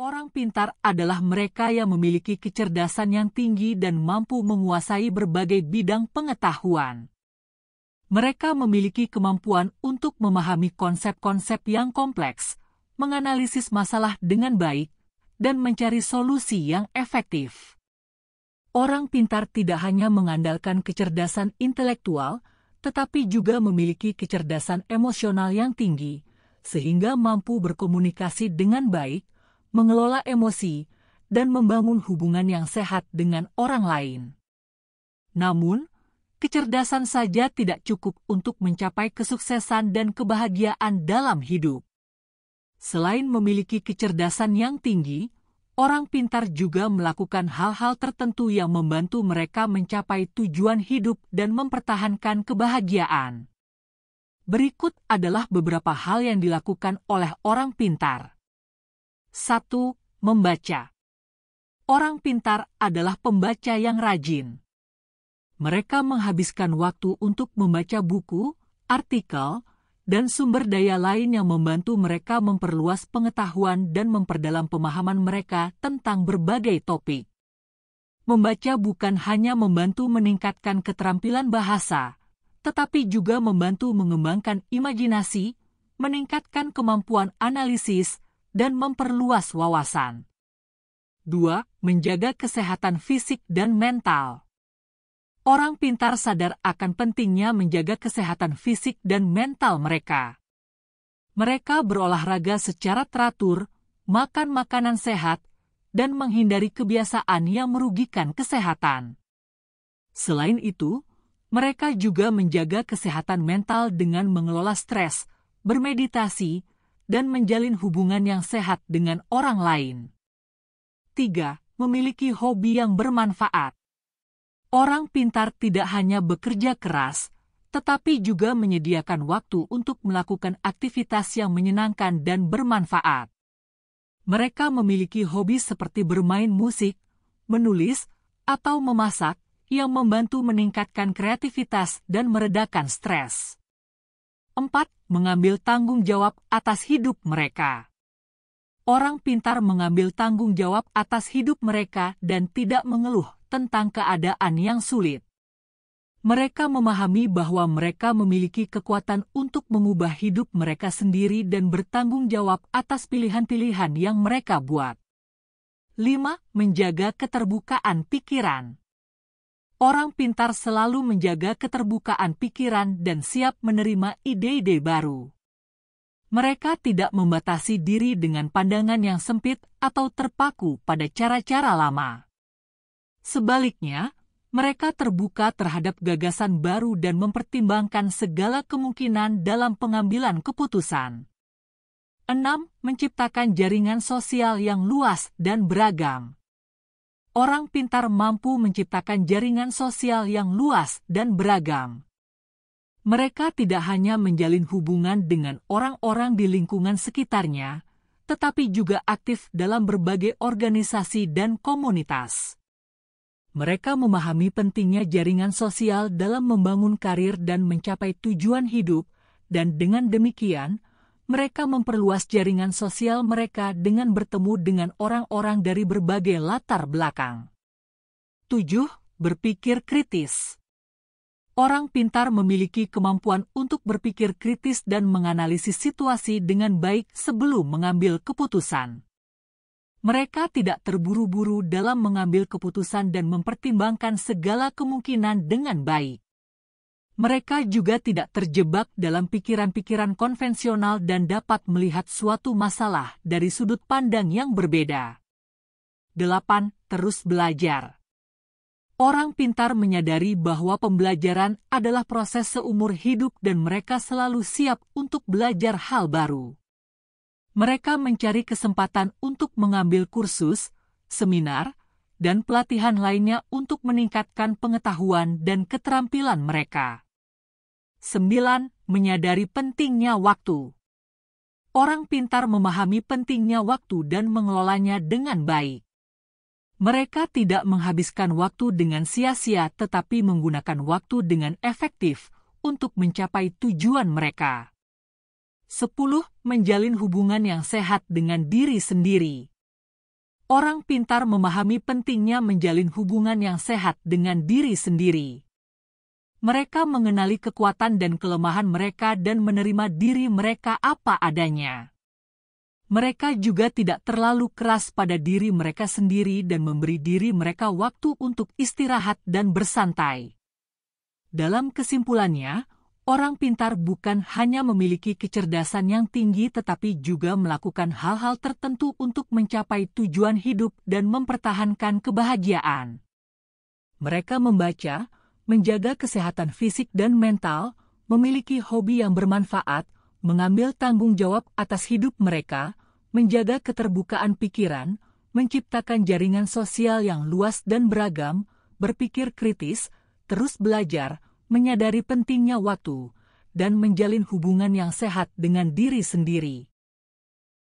Orang pintar adalah mereka yang memiliki kecerdasan yang tinggi dan mampu menguasai berbagai bidang pengetahuan. Mereka memiliki kemampuan untuk memahami konsep-konsep yang kompleks, menganalisis masalah dengan baik, dan mencari solusi yang efektif. Orang pintar tidak hanya mengandalkan kecerdasan intelektual, tetapi juga memiliki kecerdasan emosional yang tinggi, sehingga mampu berkomunikasi dengan baik, mengelola emosi, dan membangun hubungan yang sehat dengan orang lain. Namun, kecerdasan saja tidak cukup untuk mencapai kesuksesan dan kebahagiaan dalam hidup. Selain memiliki kecerdasan yang tinggi, orang pintar juga melakukan hal-hal tertentu yang membantu mereka mencapai tujuan hidup dan mempertahankan kebahagiaan. Berikut adalah beberapa hal yang dilakukan oleh orang pintar. 1. Membaca Orang pintar adalah pembaca yang rajin. Mereka menghabiskan waktu untuk membaca buku, artikel, dan sumber daya lain yang membantu mereka memperluas pengetahuan dan memperdalam pemahaman mereka tentang berbagai topik. Membaca bukan hanya membantu meningkatkan keterampilan bahasa, tetapi juga membantu mengembangkan imajinasi, meningkatkan kemampuan analisis, dan memperluas wawasan. 2. Menjaga kesehatan fisik dan mental. Orang pintar sadar akan pentingnya menjaga kesehatan fisik dan mental mereka. Mereka berolahraga secara teratur, makan makanan sehat, dan menghindari kebiasaan yang merugikan kesehatan. Selain itu, mereka juga menjaga kesehatan mental dengan mengelola stres, bermeditasi, dan menjalin hubungan yang sehat dengan orang lain. 3. Memiliki hobi yang bermanfaat. Orang pintar tidak hanya bekerja keras, tetapi juga menyediakan waktu untuk melakukan aktivitas yang menyenangkan dan bermanfaat. Mereka memiliki hobi seperti bermain musik, menulis, atau memasak yang membantu meningkatkan kreativitas dan meredakan stres. 4. Mengambil tanggung jawab atas hidup mereka. Orang pintar mengambil tanggung jawab atas hidup mereka dan tidak mengeluh tentang keadaan yang sulit. Mereka memahami bahwa mereka memiliki kekuatan untuk mengubah hidup mereka sendiri dan bertanggung jawab atas pilihan-pilihan yang mereka buat. 5. Menjaga keterbukaan pikiran. Orang pintar selalu menjaga keterbukaan pikiran dan siap menerima ide-ide baru. Mereka tidak membatasi diri dengan pandangan yang sempit atau terpaku pada cara-cara lama. Sebaliknya, mereka terbuka terhadap gagasan baru dan mempertimbangkan segala kemungkinan dalam pengambilan keputusan. 6. Menciptakan jaringan sosial yang luas dan beragam orang pintar mampu menciptakan jaringan sosial yang luas dan beragam. Mereka tidak hanya menjalin hubungan dengan orang-orang di lingkungan sekitarnya, tetapi juga aktif dalam berbagai organisasi dan komunitas. Mereka memahami pentingnya jaringan sosial dalam membangun karir dan mencapai tujuan hidup, dan dengan demikian mereka memperluas jaringan sosial mereka dengan bertemu dengan orang-orang dari berbagai latar belakang. 7. Berpikir kritis Orang pintar memiliki kemampuan untuk berpikir kritis dan menganalisis situasi dengan baik sebelum mengambil keputusan. Mereka tidak terburu-buru dalam mengambil keputusan dan mempertimbangkan segala kemungkinan dengan baik. Mereka juga tidak terjebak dalam pikiran-pikiran konvensional dan dapat melihat suatu masalah dari sudut pandang yang berbeda. 8. Terus belajar. Orang pintar menyadari bahwa pembelajaran adalah proses seumur hidup dan mereka selalu siap untuk belajar hal baru. Mereka mencari kesempatan untuk mengambil kursus, seminar, dan pelatihan lainnya untuk meningkatkan pengetahuan dan keterampilan mereka. 9. Menyadari pentingnya waktu. Orang pintar memahami pentingnya waktu dan mengelolanya dengan baik. Mereka tidak menghabiskan waktu dengan sia-sia tetapi menggunakan waktu dengan efektif untuk mencapai tujuan mereka. 10. Menjalin hubungan yang sehat dengan diri sendiri. Orang pintar memahami pentingnya menjalin hubungan yang sehat dengan diri sendiri mereka mengenali kekuatan dan kelemahan mereka dan menerima diri mereka apa adanya. Mereka juga tidak terlalu keras pada diri mereka sendiri dan memberi diri mereka waktu untuk istirahat dan bersantai. Dalam kesimpulannya, orang pintar bukan hanya memiliki kecerdasan yang tinggi tetapi juga melakukan hal-hal tertentu untuk mencapai tujuan hidup dan mempertahankan kebahagiaan. Mereka membaca, menjaga kesehatan fisik dan mental, memiliki hobi yang bermanfaat, mengambil tanggung jawab atas hidup mereka, menjaga keterbukaan pikiran, menciptakan jaringan sosial yang luas dan beragam, berpikir kritis, terus belajar, menyadari pentingnya waktu, dan menjalin hubungan yang sehat dengan diri sendiri.